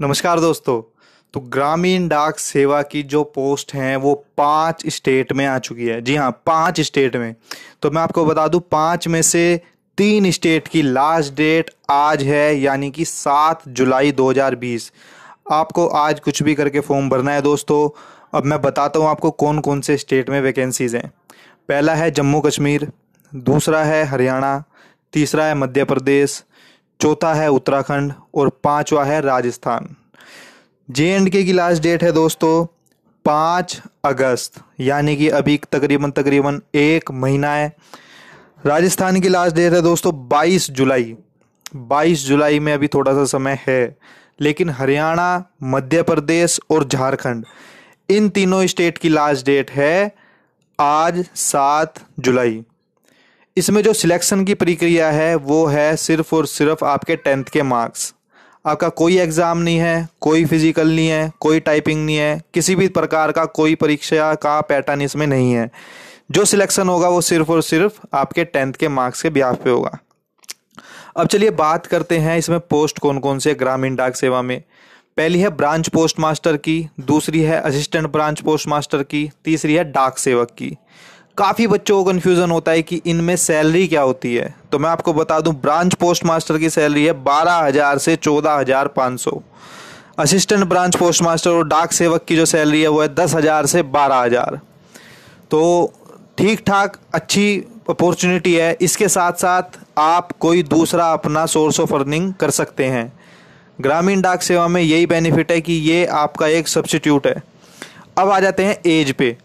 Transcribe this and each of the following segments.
नमस्कार दोस्तों तो ग्रामीण डाक सेवा की जो पोस्ट हैं वो पांच स्टेट में आ चुकी है जी हाँ पांच स्टेट में तो मैं आपको बता दूं पांच में से तीन स्टेट की लास्ट डेट आज है यानी कि सात जुलाई 2020 आपको आज कुछ भी करके फॉर्म भरना है दोस्तों अब मैं बताता हूँ आपको कौन कौन से स्टेट में वैकेंसीज़ हैं पहला है जम्मू कश्मीर दूसरा है हरियाणा तीसरा है मध्य प्रदेश चौथा है उत्तराखंड और पांचवा है राजस्थान जे एंड के की लास्ट डेट है दोस्तों पाँच अगस्त यानी कि अभी तकरीबन तकरीबन एक महीना है राजस्थान की लास्ट डेट है दोस्तों बाईस जुलाई बाईस जुलाई में अभी थोड़ा सा समय है लेकिन हरियाणा मध्य प्रदेश और झारखंड इन तीनों स्टेट की लास्ट डेट है आज सात जुलाई इसमें जो सिलेक्शन की प्रक्रिया है वो है सिर्फ और सिर्फ आपके टेंथ के मार्क्स आपका कोई एग्ज़ाम नहीं है कोई फिजिकल नहीं है कोई टाइपिंग नहीं है किसी भी प्रकार का कोई परीक्षा का पैटर्न इसमें नहीं है जो सिलेक्शन होगा वो सिर्फ और सिर्फ आपके टेंथ के मार्क्स के ब्याह पे होगा अब चलिए बात करते हैं इसमें पोस्ट कौन कौन से ग्रामीण डाक सेवा में पहली है ब्रांच पोस्ट मास्टर की दूसरी है असिस्टेंट ब्रांच पोस्ट मास्टर की तीसरी है डाक सेवक की काफ़ी बच्चों को कन्फ्यूज़न होता है कि इनमें सैलरी क्या होती है तो मैं आपको बता दूं ब्रांच पोस्ट मास्टर की सैलरी है बारह हज़ार से चौदह हज़ार पाँच सौ असिस्टेंट ब्रांच पोस्ट मास्टर और डाक सेवक की जो सैलरी है वो है दस हज़ार से बारह हज़ार तो ठीक ठाक अच्छी अपॉर्चुनिटी है इसके साथ साथ आप कोई दूसरा अपना सोर्स ऑफ अर्निंग कर सकते हैं ग्रामीण डाक सेवा में यही बेनिफिट है कि ये आपका एक सब्सिट्यूट है अब आ जाते हैं एज पे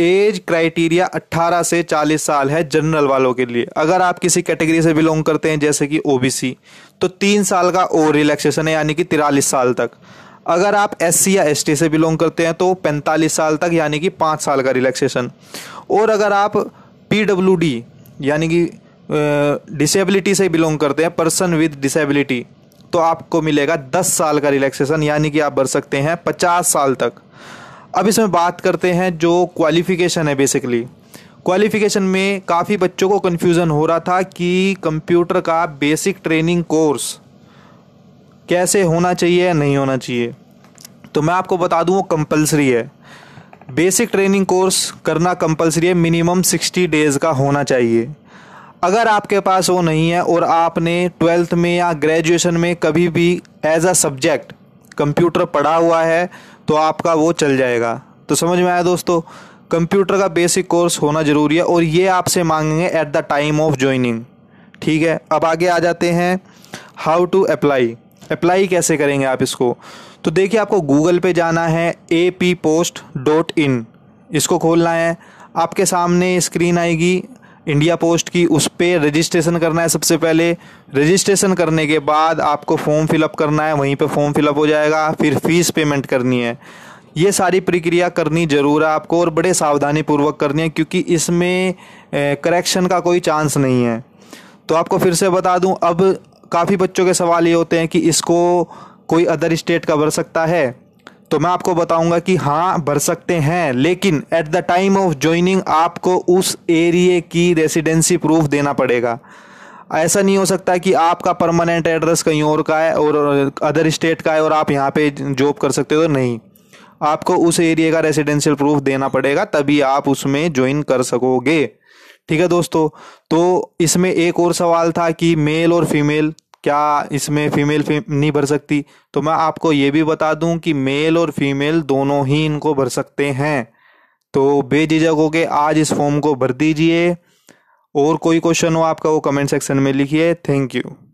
एज क्राइटेरिया 18 से 40 साल है जनरल वालों के लिए अगर आप किसी कैटेगरी से बिलोंग करते हैं जैसे कि ओबीसी तो तीन साल का और रिलैक्सेशन है यानी कि तिरालीस साल तक अगर आप एस या एस से बिलोंग करते हैं तो पैंतालीस साल तक यानी कि पाँच साल का रिलैक्सेशन और अगर आप पी यानी कि डिसेबिलिटी से बिलोंग करते हैं पर्सन विद डिसेबिलिटी तो आपको मिलेगा दस साल का रिलैक्सेशन यानी कि आप बढ़ सकते हैं पचास साल तक अब इसमें बात करते हैं जो क्वालिफ़िकेशन है बेसिकली क्वालिफ़िकेशन में काफ़ी बच्चों को कन्फ्यूज़न हो रहा था कि कंप्यूटर का बेसिक ट्रेनिंग कोर्स कैसे होना चाहिए या नहीं होना चाहिए तो मैं आपको बता दूँ वो कंपलसरी है बेसिक ट्रेनिंग कोर्स करना कंपलसरी है मिनिमम सिक्सटी डेज़ का होना चाहिए अगर आपके पास वो नहीं है और आपने ट्वेल्थ में या ग्रेजुएशन में कभी भी एज अ सब्जेक्ट कंप्यूटर पढ़ा हुआ है तो आपका वो चल जाएगा तो समझ में आया दोस्तों कंप्यूटर का बेसिक कोर्स होना ज़रूरी है और ये आपसे मांगेंगे at the time of joining ठीक है अब आगे आ जाते हैं हाउ टू अप्लाई अप्लाई कैसे करेंगे आप इसको तो देखिए आपको गूगल पे जाना है A P post dot in इसको खोलना है आपके सामने स्क्रीन आएगी इंडिया पोस्ट की उस पर रजिस्ट्रेशन करना है सबसे पहले रजिस्ट्रेशन करने के बाद आपको फॉर्म फिलअप करना है वहीं पे फॉर्म फिलअप हो जाएगा फिर फीस पेमेंट करनी है ये सारी प्रक्रिया करनी ज़रूर है आपको और बड़े सावधानी पूर्वक करनी है क्योंकि इसमें करेक्शन का कोई चांस नहीं है तो आपको फिर से बता दूँ अब काफ़ी बच्चों के सवाल ये होते हैं कि इसको कोई अदर स्टेट का भर सकता है तो मैं आपको बताऊंगा कि हाँ भर सकते हैं लेकिन at the time of joining आपको उस एरिए की रेसिडेंसी प्रूफ देना पड़ेगा ऐसा नहीं हो सकता कि आपका परमानेंट एड्रेस कहीं और का है और अदर स्टेट का है और आप यहाँ पे जॉब कर सकते हो नहीं आपको उस एरिए का रेसिडेंशियल प्रूफ देना पड़ेगा तभी आप उसमें ज्वाइन कर सकोगे ठीक है दोस्तों तो इसमें एक और सवाल था कि मेल और फीमेल क्या इसमें फीमेल फी, नहीं भर सकती तो मैं आपको ये भी बता दूं कि मेल और फीमेल दोनों ही इनको भर सकते हैं तो बेझिझक होके आज इस फॉर्म को भर दीजिए और कोई क्वेश्चन हो आपका वो कमेंट सेक्शन में लिखिए थैंक यू